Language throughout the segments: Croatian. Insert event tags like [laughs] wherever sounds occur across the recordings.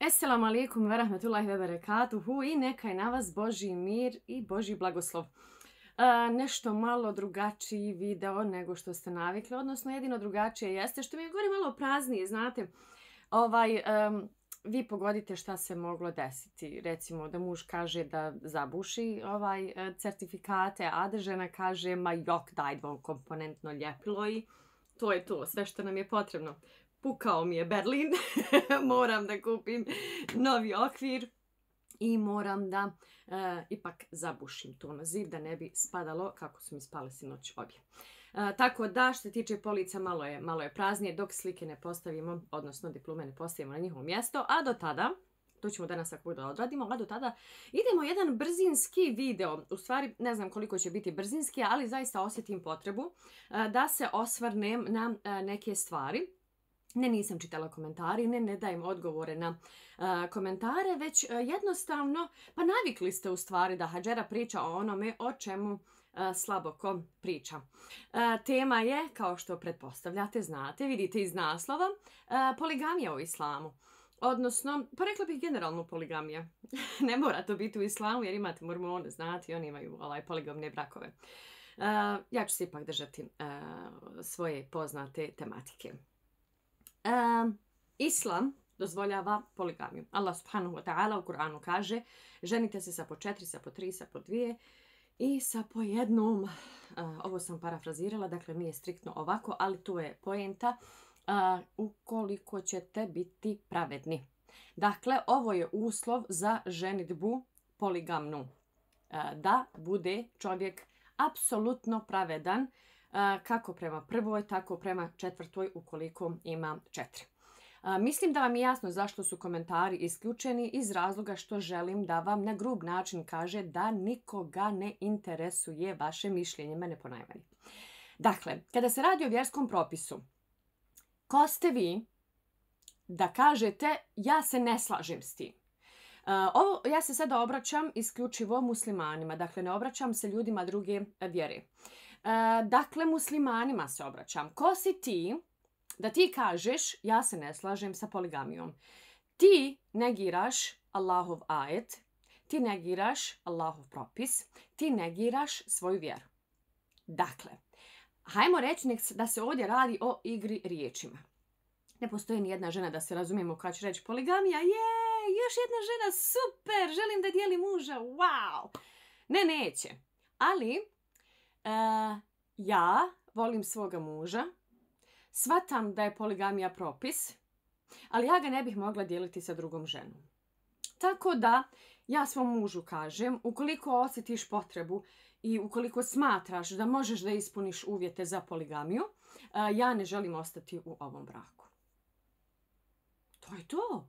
Esselamu alaikum wa rahmatullahi wa barakatuhu i neka na vas Boži mir i Boži blagoslov. E, nešto malo drugačiji video nego što ste navikli, odnosno jedino drugačije jeste, što mi je gore malo praznije, znate, ovaj, vi pogodite šta se moglo desiti. Recimo da muž kaže da zabuši ovaj e, certifikate, a da žena kaže ma jok daj komponentno ljepilo i to je to, sve što nam je potrebno pukao mi je Berlin, [laughs] moram da kupim novi okvir i moram da e, ipak zabušim to na zid da ne bi spadalo kako su mi spale sinoć obje. E, tako da što se tiče polica malo je, malo je praznije dok slike ne postavimo, odnosno diplome ne postavimo na njihovo mjesto, a do tada to ćemo danas ako da odradimo, a do tada idemo jedan brzinski video. U stvari ne znam koliko će biti brzinski, ali zaista osjetim potrebu e, da se osvrnem na neke stvari ne nisam čitala komentari, ne ne dajem odgovore na komentare, već e, jednostavno pa navikli ste u stvari da Hadžera priča o onome o čemu e, slaboko priča. E, tema je, kao što pretpostavljate, znate, vidite iz naslova, poligamija u islamu. Odnosno, pa rekla bih generalno poligamija. [laughs] ne mora to biti u islamu jer imate mormone, znate, i oni imaju ovaj, poligamne brakove. Ja ću se ipak držati svoje poznate tematike. Islam dozvoljava poligamiju. Allah subhanahu wa ta'ala u Kur'anu kaže ženite se sa po četiri, sa po tri, sa po dvije i sa po jednom. ovo sam parafrazirala, dakle nije striktno ovako, ali tu je poenta ukoliko ćete biti pravedni. Dakle, ovo je uslov za ženitbu poligamnu. da bude čovjek apsolutno pravedan kako prema prvoj, tako prema četvrtoj ukoliko ima četiri. mislim da vam je jasno zašto su komentari isključeni iz razloga što želim da vam na grub način kaže da nikoga ne interesuje vaše mišljenje, mene ponajmanje. Dakle, kada se radi o vjerskom propisu, ko ste vi da kažete ja se ne slažem s tim? Ovo, ja se sada obraćam isključivo muslimanima, dakle ne obraćam se ljudima druge vjere. E, dakle, muslimanima se obraćam. Ko si ti da ti kažeš ja se ne slažem sa poligamijom? Ti negiraš Allahov ajet, ti negiraš Allahov propis, ti negiraš svoju vjeru. Dakle, hajmo reći da se ovdje radi o igri riječima. Ne postoji ni jedna žena da se razumijemo kada će reći poligamija, je, još jedna žena, super, želim da dijeli muža, wow. Ne, neće. Ali, E, ja volim svoga muža, svatam da je poligamija propis, ali ja ga ne bih mogla dijeliti sa drugom ženom. Tako da ja svom mužu kažem, ukoliko osjetiš potrebu i ukoliko smatraš da možeš da ispuniš uvjete za poligamiju, e, ja ne želim ostati u ovom braku. To je to.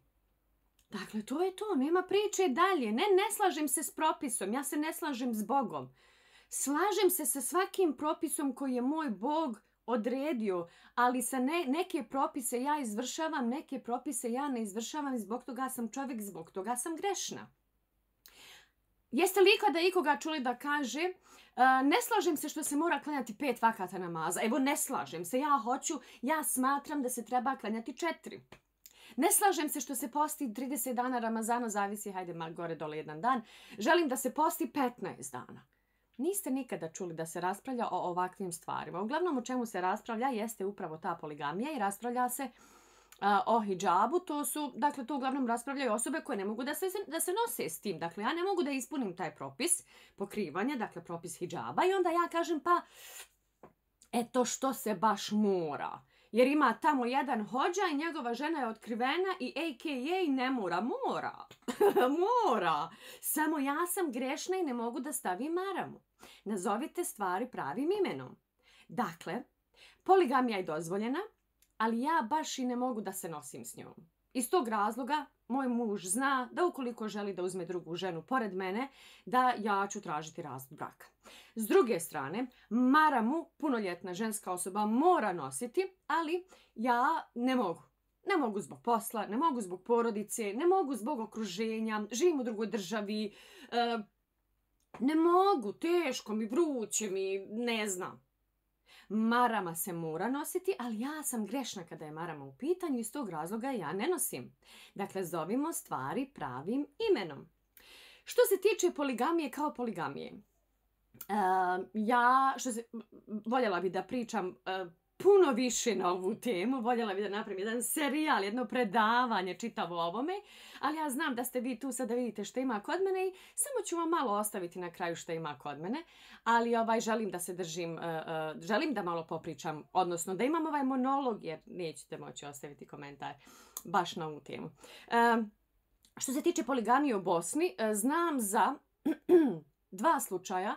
Dakle, to je to. Nema priče dalje. Ne, ne slažem se s propisom. Ja se ne slažem s Bogom slažem se sa svakim propisom koji je moj Bog odredio, ali sa ne, neke propise ja izvršavam, neke propise ja ne izvršavam i zbog toga sam čovjek, zbog toga sam grešna. Jeste li ikada ikoga čuli da kaže e, ne slažem se što se mora klanjati pet vakata namaza. Evo ne slažem se, ja hoću, ja smatram da se treba klanjati četiri. Ne slažem se što se posti 30 dana Ramazana, zavisi, hajde Mar gore dole jedan dan. Želim da se posti 15 dana. Niste nikada čuli da se raspravlja o ovakvim stvarima. Uglavnom o čemu se raspravlja jeste upravo ta poligamija i raspravlja se o hijabu. To su, dakle, to uglavnom raspravljaju osobe koje ne mogu da se, da se nose s tim. Dakle, ja ne mogu da ispunim taj propis pokrivanja, dakle, propis hijaba i onda ja kažem pa, eto što se baš mora. Jer ima tamo jedan hođa i njegova žena je otkrivena i AKA ne mora. Mora. [laughs] mora. Samo ja sam grešna i ne mogu da stavim maramu. Nazovite stvari pravim imenom. Dakle, poligamija je dozvoljena, ali ja baš i ne mogu da se nosim s njom. Iz tog razloga moj muž zna da ukoliko želi da uzme drugu ženu pored mene, da ja ću tražiti razvod braka. S druge strane, maramu punoljetna ženska osoba mora nositi, ali ja ne mogu. Ne mogu zbog posla, ne mogu zbog porodice, ne mogu zbog okruženja, živim u drugoj državi, eh, ne mogu, teško mi, vruće mi, ne znam. Marama se mora nositi, ali ja sam grešna kada je marama u pitanju, i iz tog razloga ja ne nosim. Dakle, zovimo stvari pravim imenom. Što se tiče poligamije kao poligamije, eh, ja voljela bi da pričam eh, puno više na ovu temu. Voljela bi da napravim jedan serijal, jedno predavanje čitavo ovome. Ali ja znam da ste vi tu sad da vidite što ima kod mene i samo ću vam malo ostaviti na kraju što ima kod mene. Ali ovaj, želim da se držim, e, e, želim da malo popričam, odnosno da imam ovaj monolog jer nećete moći ostaviti komentar baš na ovu temu. E, što se tiče poligamije u Bosni, znam za [clears throat] dva slučaja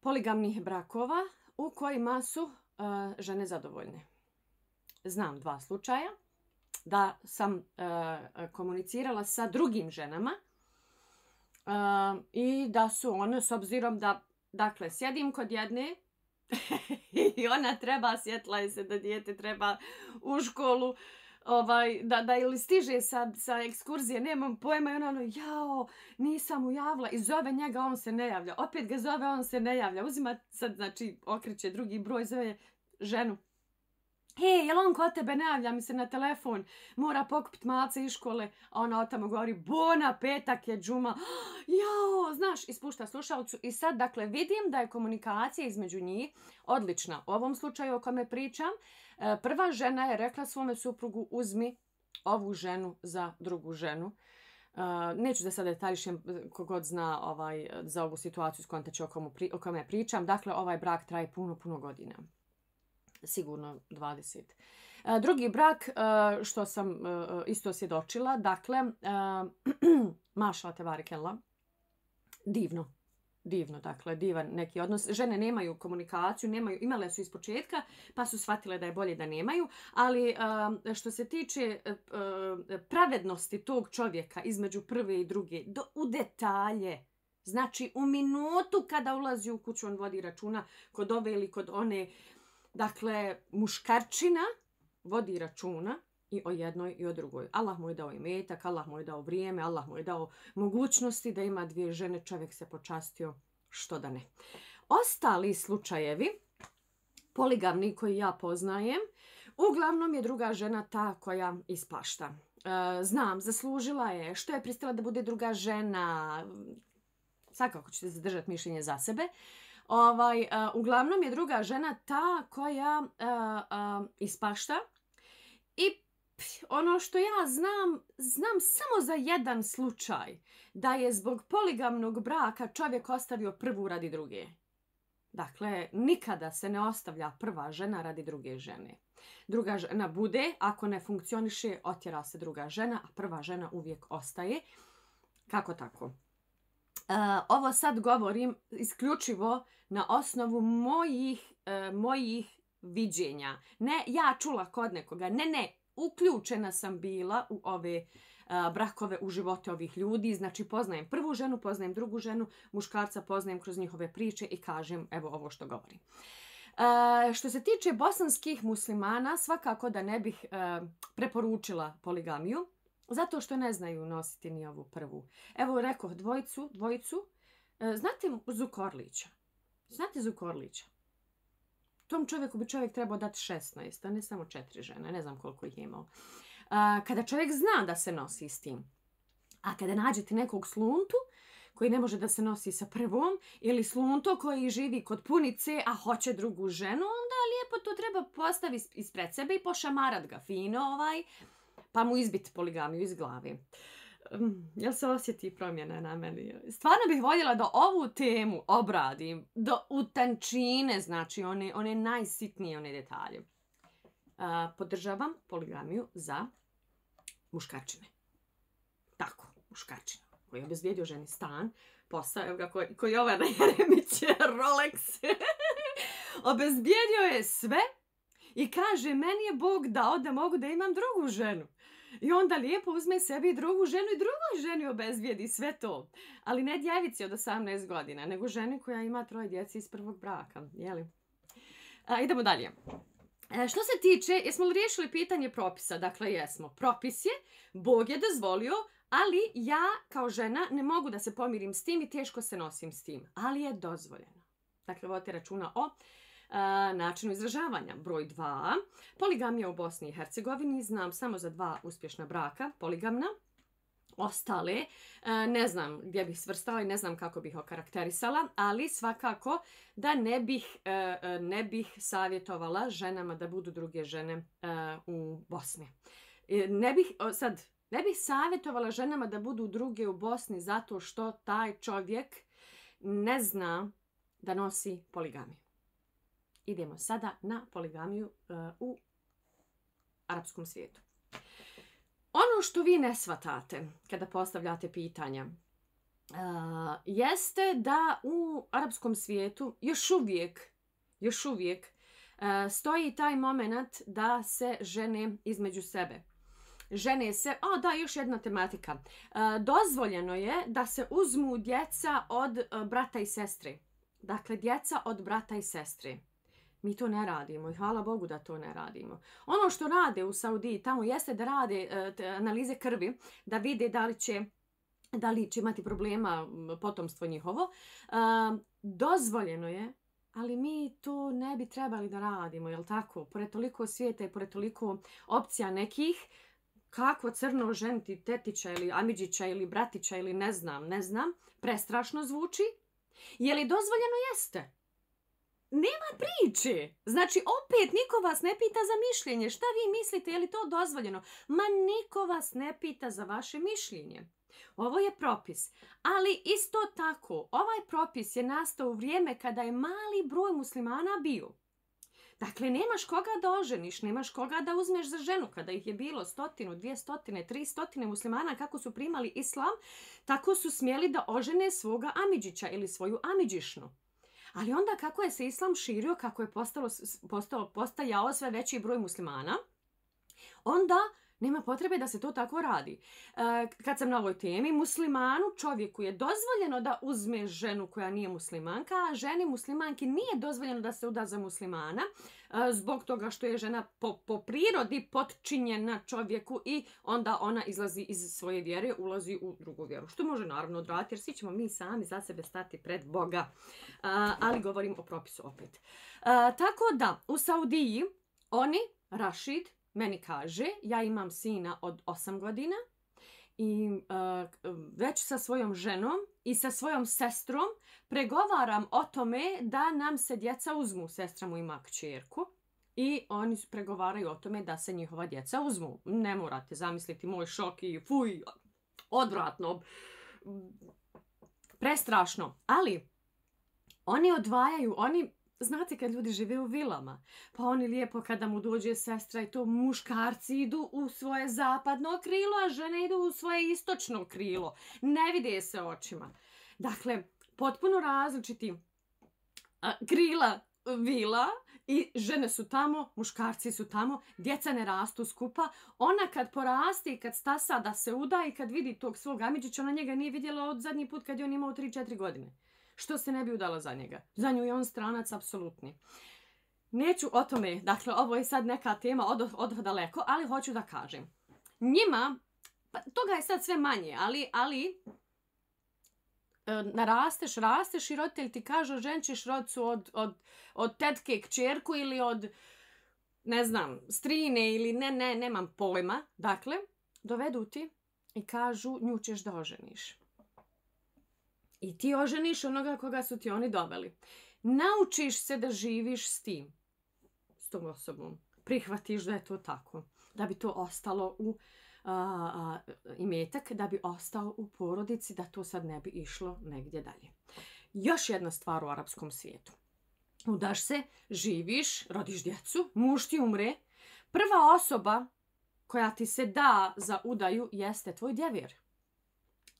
poligamnih brakova u kojima su E, žene zadovoljne. Znam dva slučaja da sam e, komunicirala sa drugim ženama e, i da su one s obzirom da dakle sjedim kod jedne [laughs] i ona treba, sjetla je se da dijete treba u školu ovaj, da, da ili stiže sa, sa ekskurzije, nemam pojma i ona ono, jao, nisam ujavila i zove njega, on se ne javlja, opet ga zove, on se ne javlja, uzima sad, znači, okreće drugi broj, zove ženu, He, jel on kod tebe ne javlja mi se na telefon, mora pokupit malce iz škole, a ona od tamo govori, bona, petak je džuma, [gasps] jao, znaš, ispušta slušalcu i sad, dakle, vidim da je komunikacija između njih odlična. U ovom slučaju o kome pričam, e, prva žena je rekla svome suprugu, uzmi ovu ženu za drugu ženu. E, neću da sad detaljišem e, kogod zna ovaj, za ovu situaciju s o kome pričam. Dakle, ovaj brak traje puno, puno godina sigurno 20. E, drugi brak, e, što sam e, isto svjedočila, dakle, [clears throat] maša te divno, divno, dakle, divan neki odnos. Žene nemaju komunikaciju, nemaju, imale su iz početka, pa su shvatile da je bolje da nemaju, ali što se tiče pravednosti tog čovjeka između prve i druge, do, u detalje, znači u minutu kada ulazi u kuću on vodi računa kod ove ili kod one, Dakle, muškarčina vodi računa i o jednoj i o drugoj. Allah mu je dao imetak, Allah mu je dao vrijeme, Allah mu je dao mogućnosti da ima dvije žene, čovjek se počastio, što da ne. Ostali slučajevi, poligamni koji ja poznajem, uglavnom je druga žena ta koja ispašta. E, znam, zaslužila je, što je pristala da bude druga žena, svakako ćete zadržati mišljenje za sebe, Ovaj, e, uglavnom je druga žena ta koja e, e, ispašta i ono što ja znam, znam samo za jedan slučaj da je zbog poligamnog braka čovjek ostavio prvu radi druge. Dakle, nikada se ne ostavlja prva žena radi druge žene. Druga žena bude, ako ne funkcioniše, otjera se druga žena, a prva žena uvijek ostaje. Kako tako? ovo sad govorim isključivo na osnovu mojih, e, mojih viđenja. Ne, ja čula kod nekoga. Ne, ne, uključena sam bila u ove e, brakove u živote ovih ljudi. Znači, poznajem prvu ženu, poznajem drugu ženu, muškarca poznajem kroz njihove priče i kažem evo ovo što govorim. E, što se tiče bosanskih muslimana, svakako da ne bih e, preporučila poligamiju, zato što ne znaju nositi ni ovu prvu. Evo, rekao dvojicu, dvojicu, znate Zukorlića. Znate za Korlića? Tom čovjeku bi čovjek trebao dati 16, a ne samo četiri žene. Ne znam koliko ih je imao. kada čovjek zna da se nosi s tim. A kada nađete nekog sluntu koji ne može da se nosi sa prvom ili slunto koji živi kod punice, a hoće drugu ženu, onda lijepo to treba postaviti ispred sebe i pošamarat ga fino ovaj, pa mu izbiti poligamiju iz glavi. Mm, ja se osjeti promjena na meni? Stvarno bih voljela da ovu temu obradim do utančine, znači one, one najsitnije, one detalje. podržavam poligamiju za muškarčine. Tako, muškarčine. Koji je obezbijedio ženi stan, posao, ga, koji, koji je ovaj Jeremić Rolex. [laughs] obezbijedio je sve i kaže, meni je Bog dao da mogu da imam drugu ženu. I onda lijepo uzme sebi drugu ženu i drugoj ženi obezvijedi sve to. Ali ne djevici od 18 godina, nego ženi koja ima troje djece iz prvog braka. Jeli? A, idemo dalje. E, što se tiče, jesmo li riješili pitanje propisa? Dakle, jesmo. Propis je, Bog je dozvolio, ali ja kao žena ne mogu da se pomirim s tim i teško se nosim s tim. Ali je dozvoljeno. Dakle, vodite računa o načinu izražavanja. Broj dva, Poligamija u Bosni i Hercegovini. Znam samo za dva uspješna braka, poligamna ostale, ne znam gdje bih svrstala i ne znam kako bih okarakterisala, ali svakako da ne bih, e, e, ne bih savjetovala ženama da budu druge žene e, u Bosni. Ne bih, sad, ne bih savjetovala ženama da budu druge u Bosni zato što taj čovjek ne zna da nosi poligamiju. Idemo sada na poligamiju e, u arapskom svijetu. Ono što vi ne shvatate kada postavljate pitanja e, jeste da u arapskom svijetu još uvijek, još uvijek e, stoji taj moment da se žene između sebe. Žene se, a da, još jedna tematika. Dozvoljeno je da se uzmu djeca od brata i sestri. Dakle, djeca od brata i sestri. Mi to ne radimo i hvala Bogu da to ne radimo. Ono što rade u Saudiji tamo jeste da rade e, analize krvi, da vide da li će da li će imati problema potomstvo njihovo, e, dozvoljeno je, ali mi to ne bi trebali da radimo, jel tako? Pored toliko svijeta i pored toliko opcija nekih, kako crno ženiti tetića ili amidžića ili bratića ili ne znam, ne znam, prestrašno zvuči. Je dozvoljeno jeste? nema priče. Znači, opet niko vas ne pita za mišljenje. Šta vi mislite, je li to dozvoljeno? Ma niko vas ne pita za vaše mišljenje. Ovo je propis, ali isto tako, ovaj propis je nastao u vrijeme kada je mali broj muslimana bio. Dakle, nemaš koga da oženiš, nemaš koga da uzmeš za ženu. Kada ih je bilo stotinu, dvije stotine, tri stotine muslimana kako su primali islam, tako su smjeli da ožene svoga amidžića ili svoju amidžišnu. Ali onda kako je se islam širio, kako je postalo, postalo, postajao sve veći broj muslimana, onda nema potrebe da se to tako radi. E, kad sam na ovoj temi, muslimanu čovjeku je dozvoljeno da uzme ženu koja nije muslimanka, a ženi muslimanki nije dozvoljeno da se uda za muslimana e, zbog toga što je žena po, prirodi potčinjena čovjeku i onda ona izlazi iz svoje vjere, ulazi u drugu vjeru. Što može naravno odraditi jer svi ćemo mi sami za sebe stati pred Boga. E, ali govorim o propisu opet. Tako da u Saudiji oni, Rašid, meni kaže, ja imam sina od 8 godina i e, već sa svojom ženom i sa svojom sestrom pregovaram o tome da nam se djeca uzmu. Sestra mu ima kćerku i oni pregovaraju o tome da se njihova djeca uzmu. Ne morate zamisliti moj šok i fuj, odvratno, prestrašno. Ali oni odvajaju, oni Znate kad ljudi žive u vilama, pa oni lijepo kada mu dođe sestra i to muškarci idu u svoje zapadno krilo, a žene idu u svoje istočno krilo. Ne vide se očima. Dakle, potpuno različiti krila vila i žene su tamo, muškarci su tamo, djeca ne rastu skupa. Ona kad porasti i kad stasa da se uda i kad vidi tog svog amiđića, ona njega nije vidjela od zadnji put kad je on imao 3-4 godine. Što se ne bi udala za njega? Za nju je on stranac apsolutni. Neću o tome, dakle ovo je sad neka tema od, daleko, ali hoću da kažem. Njima, pa toga je sad sve manje, ali, ali e, narasteš, rasteš i roditelj ti kaže ženčiš rodcu od, od, od tetke kćerku ili od ne znam, strine ili ne, ne, nemam pojma. Dakle, dovedu ti i kažu nju ćeš da oženiš i ti oženiš onoga koga su ti oni doveli. Naučiš se da živiš s tim, s tom osobom. Prihvatiš da je to tako. Da bi to ostalo u imetak, da bi ostao u porodici, da to sad ne bi išlo negdje dalje. Još jedna stvar u arapskom svijetu. Udaš se, živiš, rodiš djecu, muš ti umre. Prva osoba koja ti se da za udaju jeste tvoj djevir.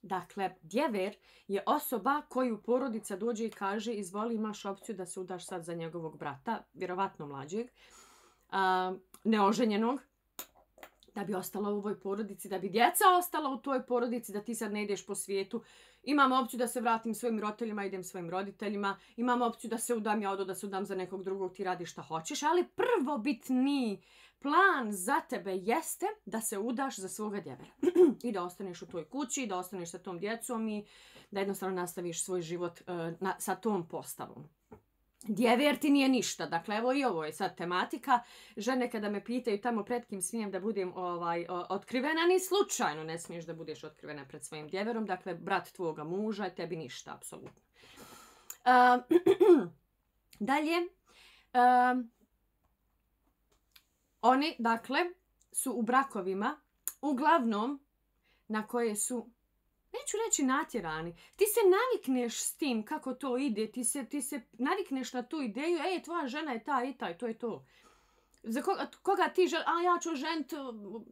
Dakle, djever je osoba koju porodica dođe i kaže izvoli imaš opciju da se udaš sad za njegovog brata, vjerovatno mlađeg, neoženjenog, da bi ostala u ovoj porodici, da bi djeca ostala u toj porodici, da ti sad ne ideš po svijetu. Imam opciju da se vratim svojim roditeljima, idem svojim roditeljima. Imam opciju da se udam ja odo, da se udam za nekog drugog, ti radi šta hoćeš. Ali prvobitni plan za tebe jeste da se udaš za svoga djevera. [clears throat] I da ostaneš u toj kući, da ostaneš sa tom djecom i da jednostavno nastaviš svoj život e, sa tom postavom. Djever ti nije ništa. Dakle, evo i ovo je sad tematika. Žene kada me pitaju tamo pred kim smijem da budem ovaj, otkrivena, ni slučajno ne smiješ da budeš otkrivena pred svojim djeverom. Dakle, brat tvoga muža je tebi ništa, apsolutno. Ehm, [clears throat] dalje, ehm, oni, dakle, su u brakovima, uglavnom, na koje su neću reći natjerani. Ti se navikneš s tim kako to ide, ti se, ti se navikneš na tu ideju, ej, tvoja žena je ta i taj, to je to. Za koga, koga ti želi? a ja ću žent,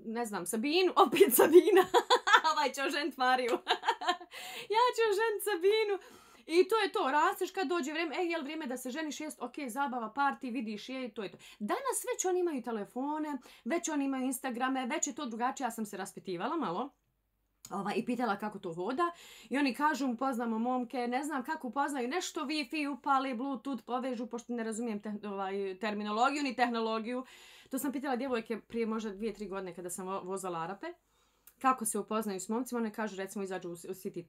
ne znam, Sabinu, opet Sabina, [laughs] ovaj ću ženit Mariju, [laughs] ja ću žent Sabinu. I to je to, rasteš kad dođe vrijeme, e, jel vrijeme da se ženiš, jest, ok, zabava, parti, vidiš je, to je to. Danas već oni imaju telefone, već oni imaju Instagrame, već je to drugačije, ja sam se raspitivala malo. Ova, I pitala kako to voda i oni kažu poznamo momke, ne znam kako upoznaju, nešto Wi-Fi upali, Bluetooth povežu, pošto ne razumijem ovaj, terminologiju ni tehnologiju. To sam pitala djevojke prije možda dvije, tri godine kada sam vozala Arape, kako se upoznaju s momcima, one kažu recimo izađu u City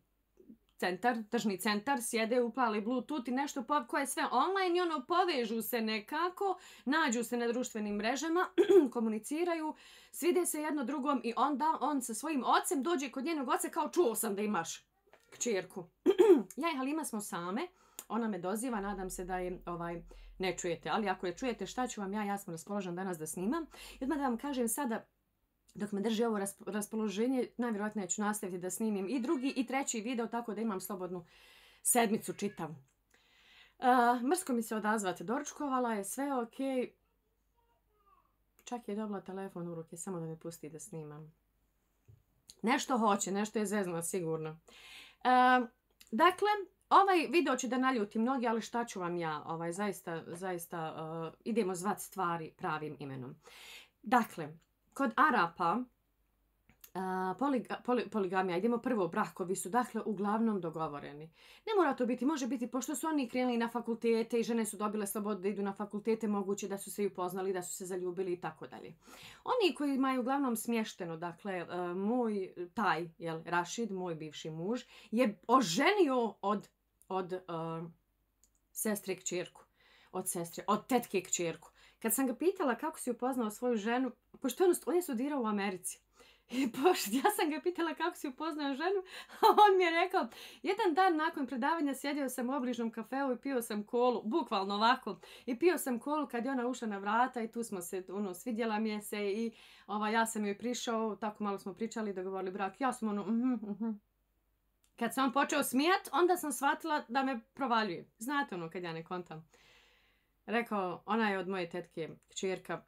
centar, tržni centar, sjede, upali bluetooth i nešto koje sve online i ono povežu se nekako, nađu se na društvenim mrežama, [clears throat] komuniciraju, svide se jedno drugom i onda on sa svojim ocem dođe kod njenog oca kao čuo sam da imaš kćerku. [clears throat] ja i Halima smo same, ona me doziva, nadam se da je ovaj, ne čujete, ali ako je čujete šta ću vam ja, ja sam raspoložen danas da snimam. I odmah da vam kažem sada dok me drži ovo raspoloženje, najvjerojatnije ću nastaviti da snimim i drugi i treći video, tako da imam slobodnu sedmicu čitavu. Uh, mrsko mi se odazvati, doručkovala je, sve ok. Čak je dobila telefon u ruke, samo da me pusti da snimam. Nešto hoće, nešto je zezna, sigurno. dakle, ovaj video će da naljuti mnogi, ali šta ću vam ja? Ovaj, zaista, zaista idemo zvat stvari pravim imenom. Dakle, kod Arapa, poligamija, idemo prvo, brakovi su dakle uglavnom dogovoreni. Ne mora to biti, može biti, pošto su oni krenuli na fakultete i žene su dobile slobodu da idu na fakultete, moguće da su se i upoznali, da su se zaljubili i tako dalje. Oni koji imaju uglavnom smješteno, dakle, e, moj taj, jel, Rašid, moj bivši muž, je oženio od, e, sestre kćerku, od sestre, od tetke kćerku. Kad sam ga pitala kako si upoznao svoju ženu, pošto on, je studirao u Americi. [laughs] I ja sam ga pitala kako si upoznao ženu, a [laughs] on mi je rekao, jedan dan nakon predavanja sjedio sam u obližnom kafeu i pio sam kolu, bukvalno ovako, i pio sam kolu kad je ona ušla na vrata i tu smo se, ono, svidjela mi je se i ova, ja sam joj prišao, tako malo smo pričali, dogovorili brak, ja sam ono, mhm, mhm. Kad sam počeo smijat, onda sam shvatila da me provaljuje. Znate ono kad ja ne kontam. Rekao, ona je od moje tetke čerka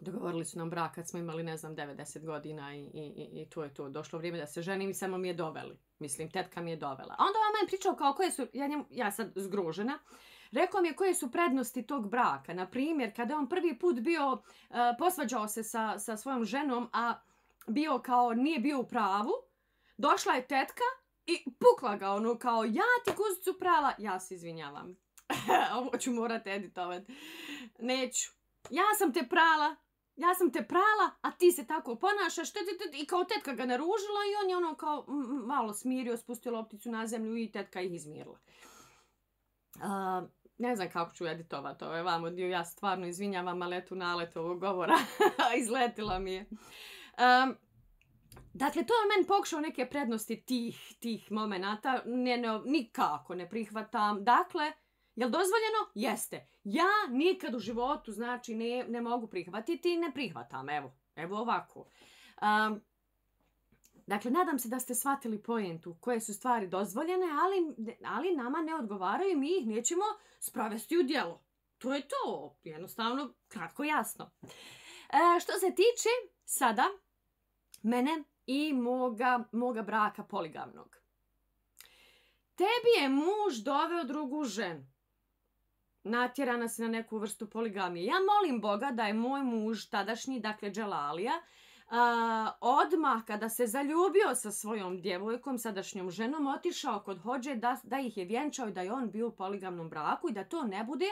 dogovorili su nam brak kad smo imali, ne znam, 90 godina i, i, i je to. Došlo vrijeme da se ženim i samo mi je doveli. Mislim, tetka mi je dovela. A onda on je pričao kao koje su, ja, njemu, ja sad zgrožena, rekao mi je koje su prednosti tog braka. Na primjer, kada on prvi put bio, e, posvađao se sa, sa svojom ženom, a bio kao, nije bio u pravu, došla je tetka i pukla ga ono kao, ja ti guzicu prala, ja se izvinjavam. [laughs] Ovo ću morat editovat. Neću. Ja sam te prala. Ja sam te prala, a ti se tako ponašaš. I kao tetka ga naružila i on je ono kao malo smirio, spustio lopticu na zemlju i tetka ih izmirila. ne znam kako ću editovat je ovaj vamo dio. Ja stvarno izvinjavam, ali eto nalet ovog govora. [laughs] Izletila mi je. Dakle, to je meni pokušao neke prednosti tih, tih momenata. nikako ne prihvatam. Dakle, Jel dozvoljeno? Jeste. Ja nikad u životu, znači, ne, ne mogu prihvatiti i ne prihvatam. Evo, evo ovako. Um, dakle, nadam se da ste shvatili pojentu koje su stvari dozvoljene, ali, ali nama ne odgovaraju i mi ih nećemo spravesti u djelo. To je to, jednostavno, kratko jasno. E, što se tiče sada mene i moga, moga braka poligamnog. Tebi je muž doveo drugu ženu natjerana se na neku vrstu poligamije. Ja molim Boga da je moj muž, tadašnji, dakle Dželalija, odmah kada se zaljubio sa svojom djevojkom, sadašnjom ženom, otišao kod hođe da, ih je vjenčao i da je on bio u poligamnom braku i da to ne bude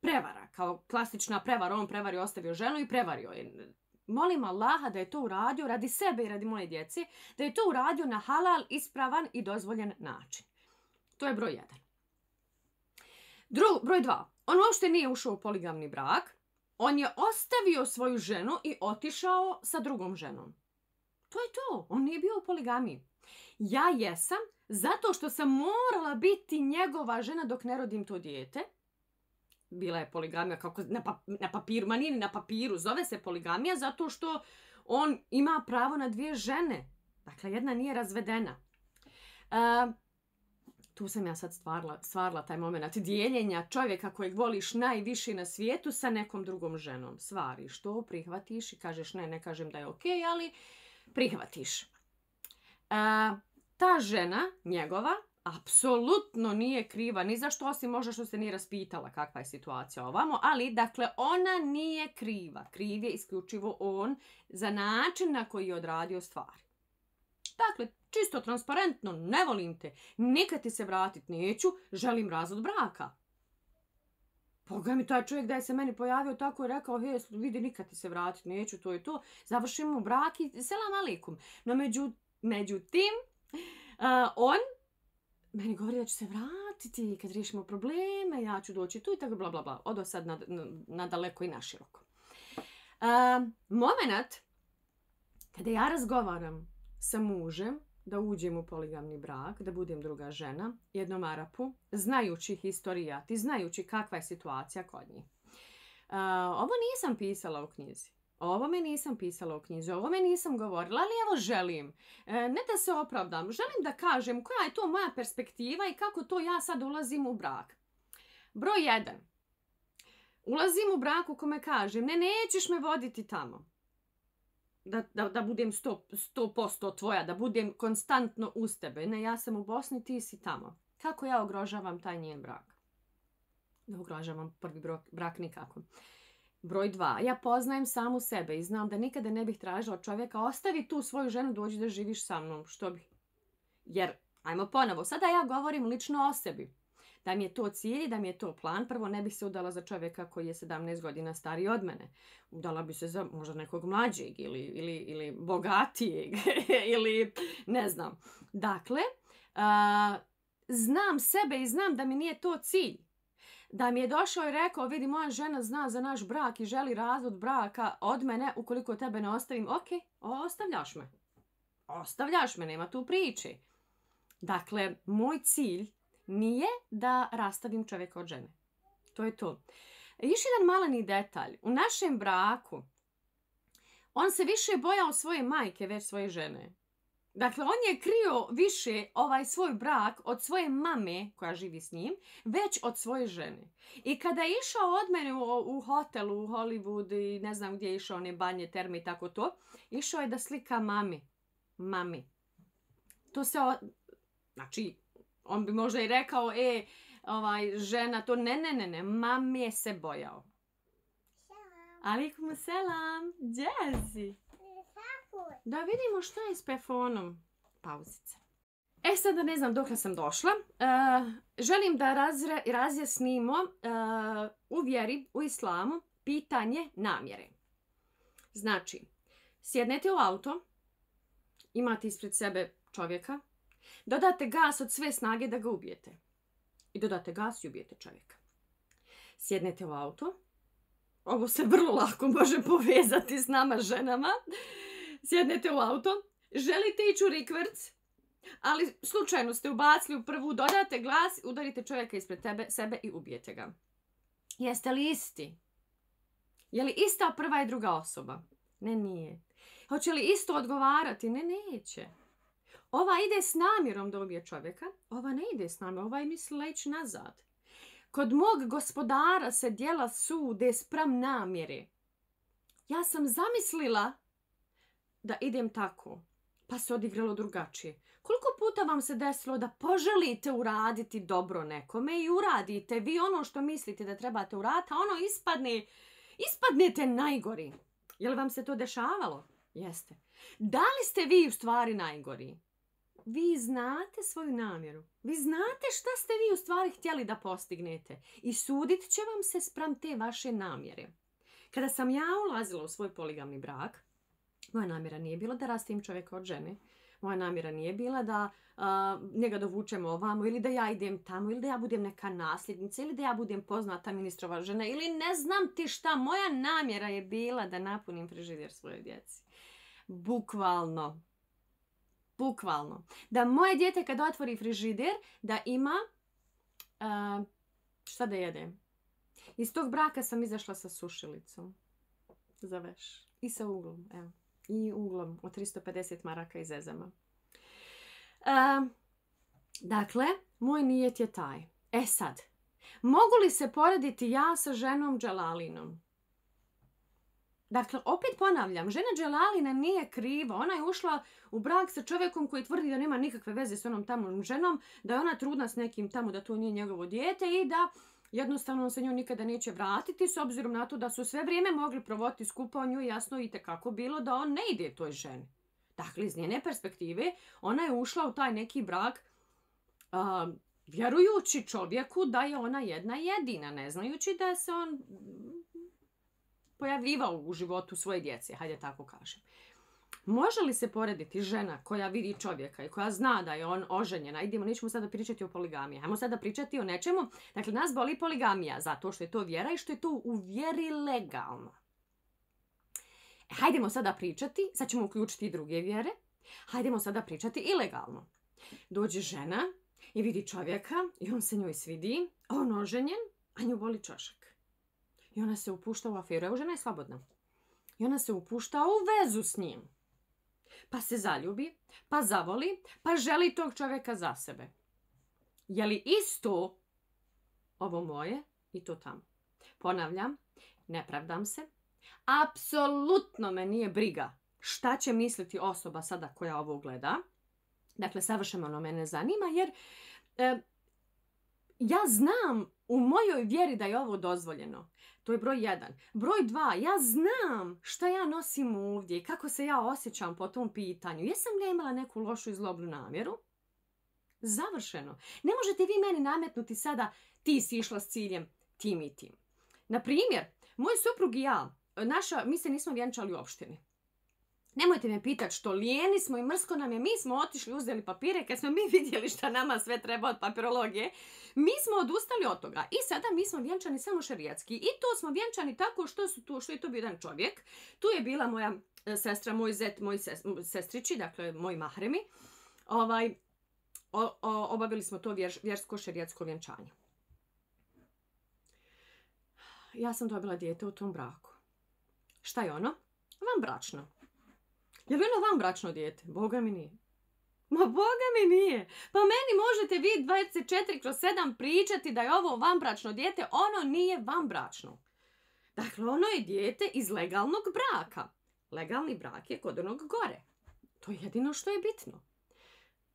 prevara, kao klasična prevara, on prevario, ostavio ženu i prevario je. Molim Allaha da je to uradio radi sebe i radi moje djece, da je to uradio na halal, ispravan i dozvoljen način. To je broj jedan. broj dva. On uopšte nije ušao u poligamni brak. On je ostavio svoju ženu i otišao sa drugom ženom. To je to. On nije bio u poligamiji. Ja jesam zato što sam morala biti njegova žena dok ne rodim to dijete. Bila je poligamija kako na, pa, na papiru, ma nije na papiru, zove se poligamija zato što on ima pravo na dvije žene. Dakle, jedna nije razvedena. Ehm, tu sam ja sad stvarla, stvarla taj moment dijeljenja čovjeka kojeg voliš najviše na svijetu sa nekom drugom ženom. Svariš to, prihvatiš i kažeš ne, ne kažem da je ok, ali prihvatiš. E, ta žena, njegova, apsolutno nije kriva ni zašto što, osim možda što se nije raspitala kakva je situacija ovamo, ali dakle ona nije kriva. Kriv je isključivo on za način na koji je odradio stvari. Dakle, čisto transparentno, ne volim te, nikad ti se vratit neću, želim razvod braka. Poga mi, taj čovjek da je se meni pojavio tako i rekao, hej, vidi, nikad ti se vratit neću, to je to. Završimo brak i selam alikum. No, međutim, on meni govori da ću se vratiti kad riješimo probleme, ja ću doći tu i tako, bla, bla, bla. Odo sad na, daleko i na široko moment kada ja razgovaram sa mužem, da uđem u poligamni brak, da budem druga žena, jednom Arapu, znajući historijat i znajući kakva je situacija kod njih. ovo nisam pisala u knjizi. Ovo me nisam pisala u knjizi, ovo me nisam govorila, ali evo želim. E, ne da se opravdam, želim da kažem koja je to moja perspektiva i kako to ja sad ulazim u brak. Broj 1. Ulazim u brak u kome kažem, ne, nećeš me voditi tamo da, da, da budem sto posto tvoja, da budem konstantno uz tebe. Ne, ja sam u Bosni, ti si tamo. Kako ja ogrožavam taj njen brak? Ne ogrožavam prvi brak, brak nikako. Broj dva, ja poznajem samu sebe i znam da nikada ne bih tražila čovjeka ostavi tu svoju ženu, dođi da živiš sa mnom, što bi. Jer, ajmo ponovo, sada ja govorim lično o sebi da mi je to cilj i da mi je to plan, prvo ne bih se udala za čovjeka koji je 17 godina stariji od mene. Udala bi se za možda nekog mlađeg ili, ili, ili bogatijeg [laughs] ili ne znam. Dakle, znam sebe i znam da mi nije to cilj da mi je došao i rekao, vidi moja žena zna za naš brak i želi razvod braka od mene ukoliko tebe ne ostavim, ok, ostavljaš me. Ostavljaš me, nema tu priče. Dakle, moj cilj nije da rastavim čovjeka od žene. To je to. Još jedan maleni detalj. U našem braku on se više bojao svoje majke već svoje žene. Dakle, on je krio više ovaj svoj brak od svoje mame koja živi s njim, već od svoje žene. I kada je išao od mene u, hotelu, u Hollywood i ne znam gdje je išao, one banje, terme i tako to, išao je da slika mami. Mami. To se, znači, on bi možda i rekao, e, ovaj, žena, to ne, ne, ne, ne, mami je se bojao. Alikum selam, gdje si? Da vidimo što je s pefonom. Pauzice. E sada ne znam dokle sam došla. E, želim da razjasnimo e, u vjeri, u islamu, pitanje namjere. Znači, sjednete u auto, imate ispred sebe čovjeka Dodate gas od sve snage da ga ubijete. I dodate gas i ubijete čovjeka. Sjednete u auto. Ovo se vrlo lako može [laughs] povezati s nama ženama. Sjednete u auto. Želite ići u rikvrc, ali slučajno ste ubacili u prvu, dodate glas, udarite čovjeka ispred tebe, sebe i ubijete ga. Jeste li isti? Je li ista prva i druga osoba? Ne, nije. Hoće li isto odgovarati? Ne, neće. Ova ide s namjerom da ubije čovjeka, ova ne ide s namjerom, ova je mislila ići nazad. Kod mog gospodara se djela sude spram namjere. Ja sam zamislila da idem tako, pa se odigralo drugačije. Koliko puta vam se desilo da poželite uraditi dobro nekome i uradite vi ono što mislite da trebate uraditi, a ono ispadne, ispadnete najgori. Je li vam se to dešavalo? Jeste. Da li ste vi u stvari najgori? vi znate svoju namjeru. Vi znate šta ste vi u stvari htjeli da postignete. I sudit će vam se spram te vaše namjere. Kada sam ja ulazila u svoj poligamni brak, moja namjera nije bila da rastim čovjeka od žene. Moja namjera nije bila da njega dovučem ovamo ili da ja idem tamo ili da ja budem neka nasljednica ili da ja budem poznata ministrova žena ili ne znam ti šta. Moja namjera je bila da napunim frižider svoje djeci. Bukvalno. Bukvalno. Da moje dijete kad otvori frižider, da ima... šta da jede? Iz tog braka sam izašla sa sušilicom. Za veš. I sa uglom, I uglom od 350 maraka i zezama. dakle, moj nijet je taj. E sad, mogu li se porediti ja sa ženom đalalinom. Dakle, opet ponavljam, žena Dželalina nije kriva. Ona je ušla u brak sa čovjekom koji tvrdi da nema nikakve veze s onom tamo ženom, da je ona trudna s nekim tamo, da to nije njegovo dijete i da jednostavno se nju nikada neće vratiti s obzirom na to da su sve vrijeme mogli provoditi skupa o nju jasno i tekako bilo da on ne ide toj ženi. Dakle, iz njene perspektive ona je ušla u taj neki brak vjerujući čovjeku da je ona jedna jedina, ne znajući da se on pojavljivao u životu svoje djece, hajde tako kažem. Može li se porediti žena koja vidi čovjeka i koja zna da je on oženjena? Idemo, nećemo sada pričati o poligamiji. Hajmo sada pričati o nečemu. Dakle, nas boli poligamija zato što je to vjera i što je to u vjeri legalno. E, hajdemo sada pričati, sad ćemo uključiti i druge vjere. Hajdemo sada pričati ilegalno. Dođe žena i vidi čovjeka i on se njoj svidi, on oženjen, a nju boli čošak. I ona se upušta u aferu. Evo žena je slobodna. I ona se upušta u vezu s njim. Pa se zaljubi, pa zavoli, pa želi tog čovjeka za sebe. Je li isto ovo moje i to tamo? Ponavljam, ne pravdam se. Apsolutno me nije briga šta će misliti osoba sada koja ovo gleda. Dakle, savršeno ono me ne zanima jer e, ja znam u mojoj vjeri da je ovo dozvoljeno. To je broj jedan. Broj dva, ja znam šta ja nosim ovdje i kako se ja osjećam po tom pitanju. Jesam li ja imala neku lošu i zlobnu namjeru? Završeno. Ne možete vi meni nametnuti sada ti si išla s ciljem tim i tim. Na moj suprug i ja, naša, mi se nismo vjenčali u opštini. Nemojte me pitati što lijeni smo i mrsko nam je, mi smo otišli, uzeli papire kad smo mi [laughs] vidjeli šta nama sve treba od papirologije. Mi smo odustali od toga i sada mi smo vjenčani samo šerijatski i to smo vjenčani tako što, su tu, što je to bio jedan čovjek. Tu je bila moja e, sestra, moj zet, moj sestrići, dakle moji mahremi. Ovaj, obavili smo to vjersko šarijatsko vjenčanje. Ja sam dobila dijete u tom braku. Šta je ono? Vam bračno. Je li ono vam bračno dijete? Boga mi nije. Ma boga mi nije. Pa meni možete vi 24 kroz 7 pričati da je ovo vanbračno dijete. Ono nije vanbračno. Dakle, ono je dijete iz legalnog braka. Legalni brak je kod onog gore. To je jedino što je bitno.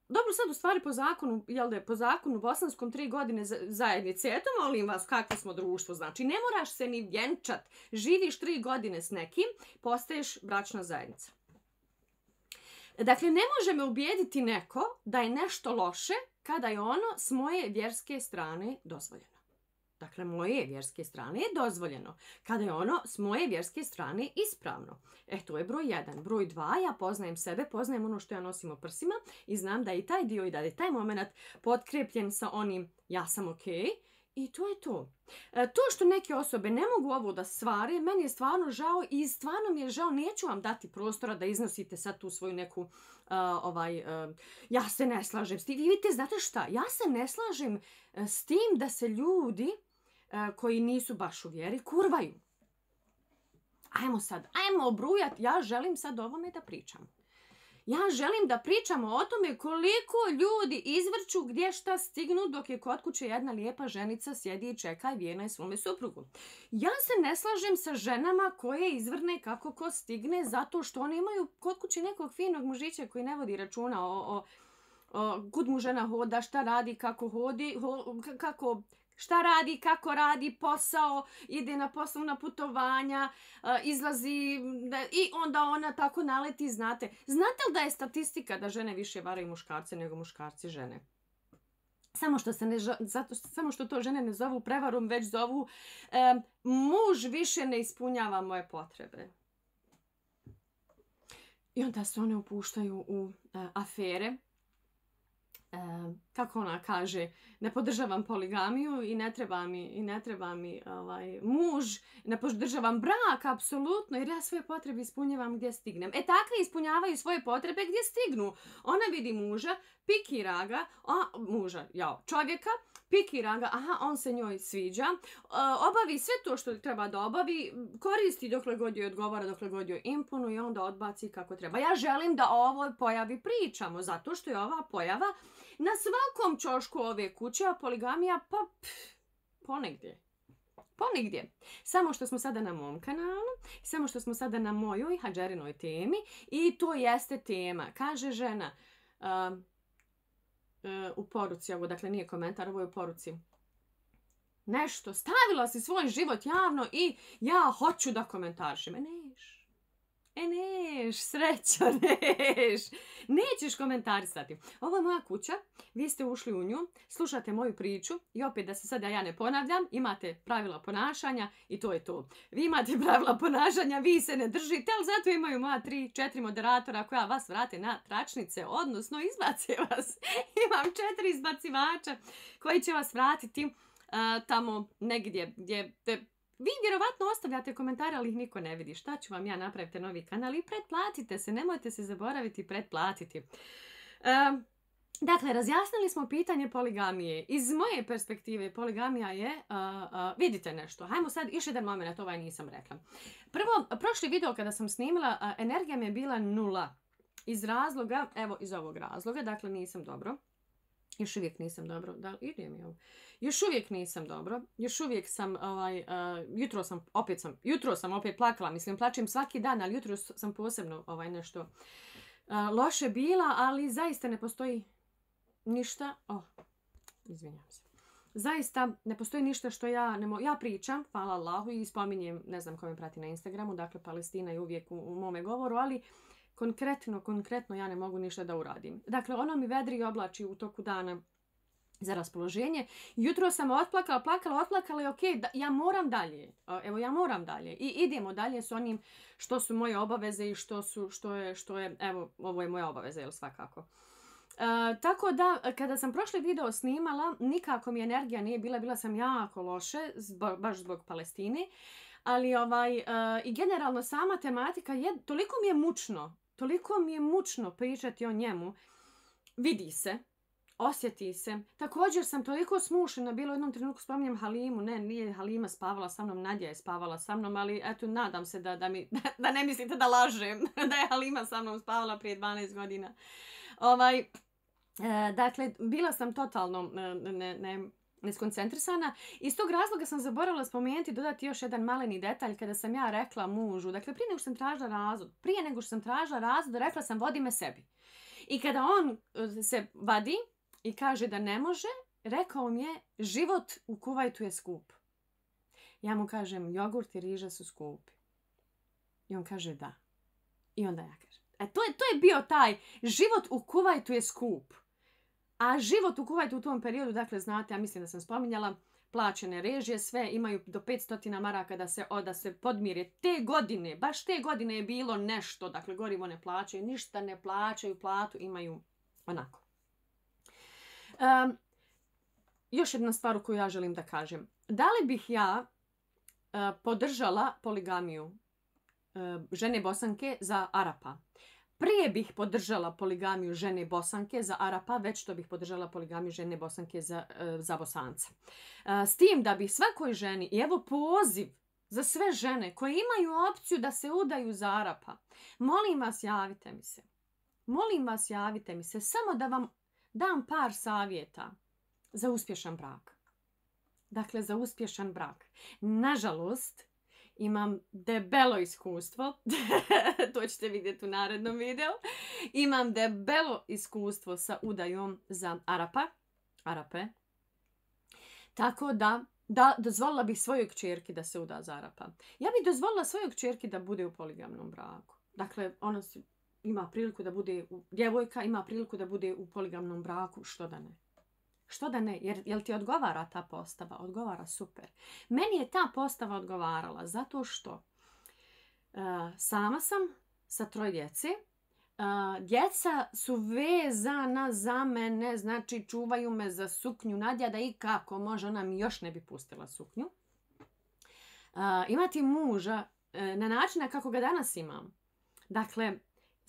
Dobro, sad u stvari po zakonu, jel da je po zakonu bosanskom tri godine zajednice, eto molim vas kakvo smo društvo, znači ne moraš se ni vjenčat, živiš tri godine s nekim, postaješ bračna zajednica. Dakle, ne može me ubijediti neko da je nešto loše kada je ono s moje vjerske strane dozvoljeno. Dakle, moje vjerske strane je dozvoljeno, kada je ono s moje vjerske strane ispravno. E, to je broj 1. Broj 2, ja poznajem sebe, poznajem ono što ja nosim u prsima i znam da je i taj dio i da je taj moment potkrepljen sa onim ja sam okej, okay, i to je to. E, to što neke osobe ne mogu ovo da svare, meni je stvarno žao i stvarno mi je žao, neću vam dati prostora da iznosite sad tu svoju neku, e, ovaj, e, ja se ne slažem s tim. I vidite, znate šta, ja se ne slažem s tim da se ljudi koji nisu baš u vjeri kurvaju. Ajmo sad, ajmo obrujati, ja želim sad ovome da pričam. Ja želim da pričamo o tome koliko ljudi izvrću gdje šta stignu dok je kod kuće jedna lijepa ženica sjedi i čeka i vijena je svome suprugu. Ja se ne slažem sa ženama koje izvrne kako ko stigne zato što one imaju kod kuće nekog finog mužića koji ne vodi računa o, kud mu žena hoda, šta radi, kako hodi, kako šta radi, kako radi, posao, ide na poslovna putovanja, e, izlazi i onda ona tako naleti, znate. Znate li da je statistika da žene više varaju muškarce nego muškarci žene? Samo što, se samo što to žene ne zovu prevarom, već zovu e, muž više ne ispunjava moje potrebe. I onda se one upuštaju u e, afere kako ona kaže, ne podržavam poligamiju i ne treba mi, i ne treba mi ovaj, muž, ne podržavam brak, apsolutno, jer ja svoje potrebe ispunjavam gdje stignem. E takvi ispunjavaju svoje potrebe gdje stignu. Ona vidi muža, pikira ga, a, muža, jao, čovjeka, pikira ga, aha, on se njoj sviđa, e, obavi sve to što treba da obavi, koristi dokle god joj odgovara, dokle god joj imponu i onda odbaci kako treba. Ja želim da o ovoj pojavi pričamo, zato što je ova pojava na svakom čošku ove kuće, a poligamija pa ponegdje. Ponegdje. Samo što smo sada na mom kanalu, samo što smo sada na mojoj hađerinoj temi i to jeste tema. Kaže žena um, uh, u poruci, ovo dakle nije komentar, ovo je u poruci nešto, stavila si svoj život javno i ja hoću da komentarišem. E, ne, E neš, sreća, [laughs] neš. Nećeš komentarisati. Ovo je moja kuća, vi ste ušli u nju, slušate moju priču i opet da se sada ja ne ponavljam, imate pravila ponašanja i to je to. Vi imate [laughs] pravila ponašanja, vi se ne držite, ali zato imaju moja tri, četiri moderatora koja vas vrate na tračnice, odnosno izbace [laughs] vas. Imam četiri izbacivača koji će vas vratiti tamo negdje gdje te vi vjerovatno ostavljate komentare, ali ih niko ne vidi. Šta ću vam ja napraviti novi kanal i pretplatite se, nemojte se zaboraviti pretplatiti. Dakle, razjasnili smo pitanje poligamije. Iz moje perspektive poligamija je, vidite nešto, hajmo sad još jedan moment, ovaj nisam rekla. Prvo, prošli video kada sam snimila, energija mi je bila nula. Iz razloga, evo iz ovog razloga, dakle nisam dobro. Još uvijek nisam dobro, da li ide mi ovo? Još uvijek nisam dobro, još uvijek sam, ovaj, e, jutro sam, opet sam, jutro sam opet plakala, mislim plačem svaki dan, ali jutro sam posebno ovaj, nešto uh, loše bila, ali zaista ne postoji ništa, oh, izvinjam se. Zaista ne postoji ništa što ja ne mogu, Ja pričam, hvala Allahu i spominjem, ne znam ko me prati na Instagramu, dakle Palestina je uvijek u, u mome govoru, ali konkretno, konkretno ja ne mogu ništa da uradim. Dakle, ono mi vedri i oblači u toku dana za raspoloženje. Jutro sam otplakala, plakala, otplakala i ok, ja moram dalje. Evo, ja moram dalje. I idemo dalje s onim što su moje obaveze i što su, što je, što je, evo, ovo je moja obaveza, jel svakako. E, tako da, kada sam prošli video snimala, nikako mi energija nije bila, bila sam jako loše, baš zbog Palestini. ali ovaj, e, i generalno sama tematika je, toliko mi je mučno, toliko mi je mučno pričati o njemu, vidi se, osjeti se. Također sam toliko smušena, bilo u jednom trenutku spominjem Halimu, ne, nije Halima spavala sa mnom, Nadja je spavala sa mnom, ali eto, nadam se da, da, mi, [laughs] da, ne mislite da lažem, [laughs] da je Halima sa mnom spavala prije 12 godina. Ovaj, e, dakle, bila sam totalno e, ne, ne, neskoncentrisana. Iz tog razloga sam zaboravila spomenuti dodati još jedan maleni detalj kada sam ja rekla mužu, dakle prije nego što sam tražila razlog, prije nego što sam tražila razvod, rekla sam vodi me sebi. I kada on e, se vadi, i kaže da ne može, rekao mi je život u Kuvajtu je skup. Ja mu kažem jogurt i riža su skupi. I on kaže da. I onda ja kažem. E to je, to je bio taj život u Kuvajtu je skup. A život u Kuvajtu u tom periodu, dakle znate, ja mislim da sam spominjala, plaćene režije, sve imaju do 500 maraka da se, o, da se podmire. Te godine, baš te godine je bilo nešto, dakle gorivo ne plaćaju, ništa ne plaćaju, platu imaju onako još jedna stvar koju ja želim da kažem. Da li bih ja e, podržala poligamiju e, žene bosanke za Arapa? Prije bih podržala poligamiju žene bosanke za Arapa, već što bih podržala poligamiju žene bosanke za, e, bosanca. S tim da bi svakoj ženi, i evo poziv za sve žene koje imaju opciju da se udaju za Arapa, molim vas javite mi se. Molim vas javite mi se, samo da vam dam par savjeta za uspješan brak. Dakle, za uspješan brak. Nažalost, imam debelo iskustvo, [laughs] to ćete vidjeti u narednom videu, imam debelo iskustvo sa udajom za Arapa, Arape, tako da, da dozvolila bih svojoj kćerki da se uda za Arapa. Ja bih dozvolila svojoj kćerki da bude u poligamnom braku. Dakle, ono ima priliku da bude, djevojka ima priliku da bude u poligamnom braku, što da ne. Što da ne, jer jel ti odgovara ta postava? Odgovara super. Meni je ta postava odgovarala zato što e, sama sam sa troj djece, e, djeca su vezana za mene, znači čuvaju me za suknju Nadja da i kako može, ona mi još ne bi pustila suknju. E, imati muža na način kako ga danas imam. Dakle,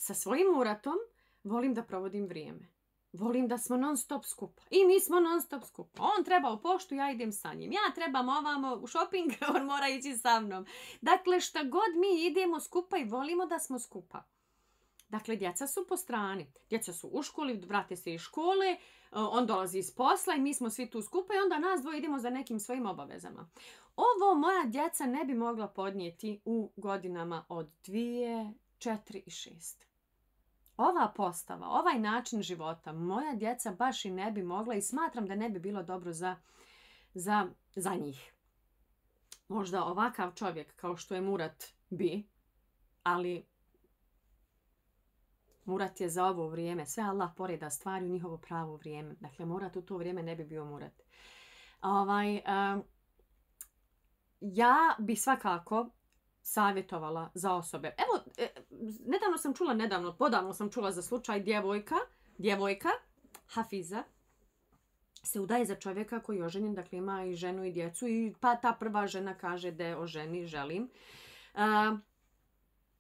sa svojim uratom volim da provodim vrijeme. Volim da smo non stop skupa. I mi smo non stop skupa. On treba u poštu, ja idem sa njim. Ja trebam ovamo u shopping, [laughs] on mora ići sa mnom. Dakle, šta god mi idemo skupa i volimo da smo skupa. Dakle, djeca su po strani. Djeca su u školi, vrate se iz škole, on dolazi iz posla i mi smo svi tu skupa i onda nas dvoje idemo za nekim svojim obavezama. Ovo moja djeca ne bi mogla podnijeti u godinama od dvije, četiri i šest ova postava, ovaj način života, moja djeca baš i ne bi mogla i smatram da ne bi bilo dobro za, za, za njih. Možda ovakav čovjek kao što je Murat bi, ali Murat je za ovo vrijeme, sve Allah poreda stvari u njihovo pravo vrijeme. Dakle, Murat u to vrijeme ne bi bio Murat. Ovaj, eh, ja bi svakako savjetovala za osobe. Evo, e, nedavno sam čula, nedavno, podavno sam čula za slučaj djevojka, djevojka Hafiza, se udaje za čovjeka koji je oženjen, dakle ima i ženu i djecu i pa ta prva žena kaže da je o ženi želim.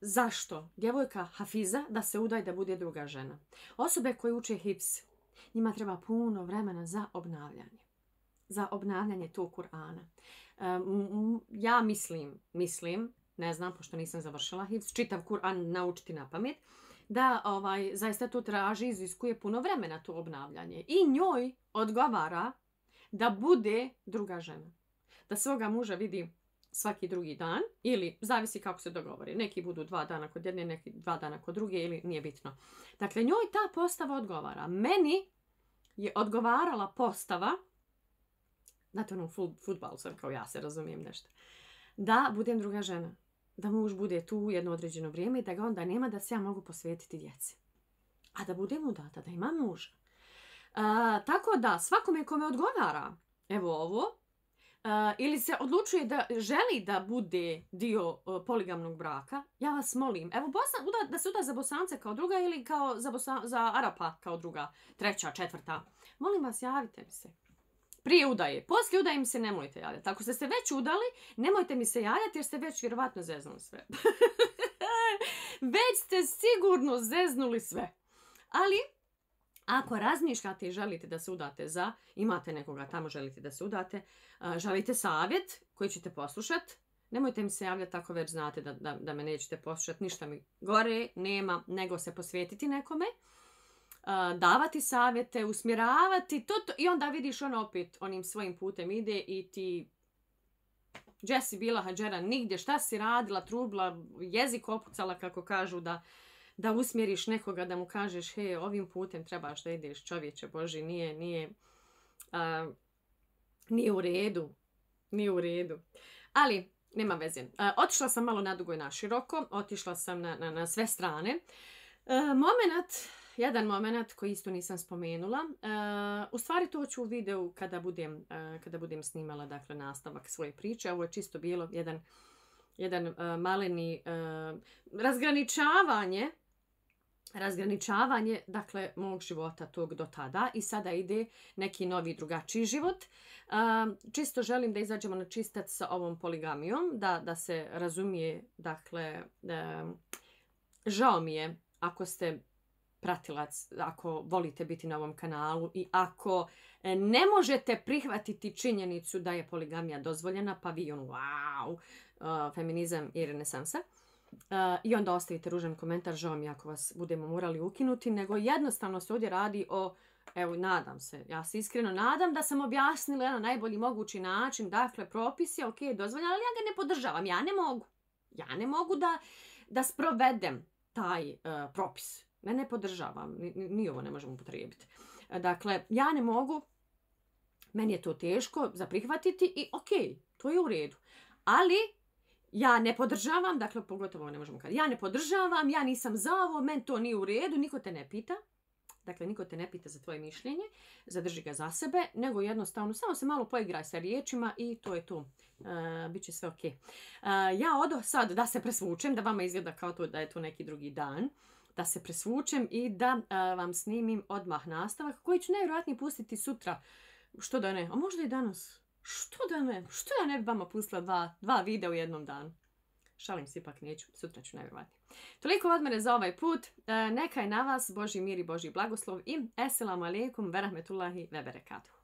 zašto? Djevojka Hafiza da se udaje da bude druga žena. Osobe koje uče hips, njima treba puno vremena za obnavljanje. Za obnavljanje tog Kur'ana. E, ja mislim, mislim ne znam, pošto nisam završila HIVS, čitav Kur'an naučiti na pamet, da ovaj, zaista to traži, iziskuje puno vremena to obnavljanje. I njoj odgovara da bude druga žena. Da svoga muža vidi svaki drugi dan ili zavisi kako se dogovori. Neki budu dva dana kod jedne, neki dva dana kod druge ili nije bitno. Dakle, njoj ta postava odgovara. Meni je odgovarala postava Znate, ono, futbal sam kao ja se razumijem nešto da budem druga žena. Da muž bude tu jedno određeno vrijeme i da ga onda nema, da se ja mogu posvetiti djeci. A da budem udata, da imam muža. tako da, svakome kome odgovara, evo ovo, ili se odlučuje da želi da bude dio poligamnog braka, ja vas molim, evo Bosna, da se uda za Bosance kao druga ili kao za, za Arapa kao druga, treća, četvrta. Molim vas, javite mi se prije udaje. Poslije udaje im se nemojte javljati. Ako ste se već udali, nemojte mi se javljati jer ste već vjerovatno zeznuli sve. [laughs] već ste sigurno zeznuli sve. Ali, ako razmišljate i želite da se udate za, imate nekoga tamo, želite da se udate, želite savjet koji ćete poslušati, nemojte mi se javljati tako već znate da, da me nećete poslušati, ništa mi gore nema, nego se posvetiti nekome davati savjete, usmjeravati, to, i onda vidiš on opet onim svojim putem ide i ti Jesse bila hađera nigdje, šta si radila, trubla, jezik opucala kako kažu da, da usmjeriš nekoga, da mu kažeš he, ovim putem trebaš da ideš čovječe Boži, nije, nije, nije u redu, nije u redu. Ali, nema veze. otišla sam malo nadugo i široko, otišla sam na, sve strane. Momenat. moment jedan moment koji isto nisam spomenula. E, u stvari to ću u videu kada budem, e, kada budem snimala dakle, nastavak svoje priče. Ovo je čisto bilo jedan, jedan e, maleni razgraničavanje razgraničavanje dakle mog života tog do tada i sada ide neki novi drugačiji život. Čisto želim da izađemo na čistac sa ovom poligamijom, da, da se razumije, dakle, žao mi je ako ste pratilac ako volite biti na ovom kanalu i ako e, ne možete prihvatiti činjenicu da je poligamija dozvoljena, pa vi on wow, e, feminizam i renesansa. E, I onda ostavite ružan komentar, žao mi ako vas budemo morali ukinuti, nego jednostavno se ovdje radi o Evo, nadam se, ja se iskreno nadam da sam objasnila na najbolji mogući način. Dakle, propis je ok, dozvoljena, ali ja ga ne podržavam, ja ne mogu. Ja ne mogu da, sprovedem taj propis ne, ne podržavam, ni, ovo ne možemo upotrijebiti. E, dakle, ja ne mogu, meni je to teško za prihvatiti i ok, to je u redu. Ali, ja ne podržavam, dakle, pogotovo ne možemo kad, ja ne podržavam, ja nisam za ovo, meni to nije u redu, niko te ne pita. Dakle, niko te ne pita za tvoje mišljenje, zadrži ga za sebe, nego jednostavno samo se malo poigraj sa riječima i to je to. E, Biće sve ok. E, ja odo sad da se presvučem, da vama izgleda kao to da je to neki drugi dan da se presvučem i da e, vam snimim odmah nastavak koji ću najvjerojatnije pustiti sutra. Što da ne? A možda i danas. Što da ne? Što ja ne bi vama pustila dva, dva videa u jednom danu? Šalim se, ipak neću. Sutra ću najvjerojatnije. Toliko od mene za ovaj put. nekaj neka je na vas Boži mir i Boži blagoslov i Esselamu alaikum verahmetullahi ve